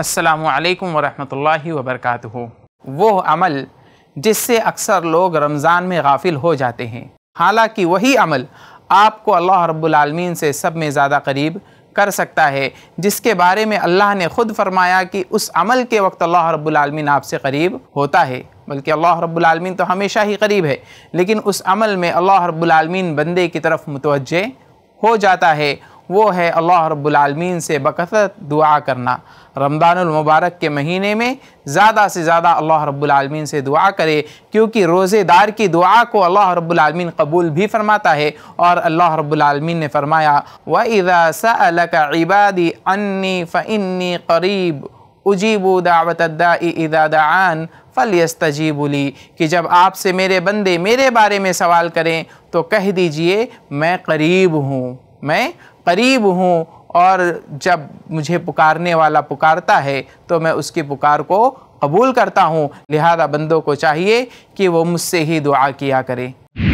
असलकम वरहमल वबरक वो अमल जिससे अक्सर लोग रमज़ान में गाफिल हो जाते हैं हालांकि वही अमल आपको अल्लाह रब्बुलमीन से सब में ज़्यादा करीब कर सकता है जिसके बारे में अल्लाह ने ख़ुद फरमाया कि उस अमल के वक्त अल्लाह रब्बुलमीन आपसे करीब होता है बल्कि अल्लाह रब्बुलमीन तो हमेशा ही करीब है लेकिन उस अमल में अल्लाह रब्बुलमीन बंदे की तरफ मुतवजह हो जाता है वो है अल्लाह रब्बुलमीन से बकसरत दुआ करना रमज़ानमबारक के महीने में ज़्यादा से ज़्यादा अल्लाह रब्बुलमीन से दुआ करे क्योंकि रोज़ेदार की दुआ को अल्लाह रब्बुलमीन कबूल भी फ़रमाता है और अल्लाह रब्बुलमीन ने फ़रमाया व इज़ा इबादी अन्नी फ़न्नी करीब उजीबु दावतदान फ़लयस्तजीबुली कि जब आपसे मेरे बंदे मेरे बारे में सवाल करें तो कह दीजिए मैं करीब हूँ मैं करीब हूँ और जब मुझे पुकारने वाला पुकारता है तो मैं उसकी पुकार को कबूल करता हूँ लिहाजा बंदों को चाहिए कि वो मुझसे ही दुआ किया करें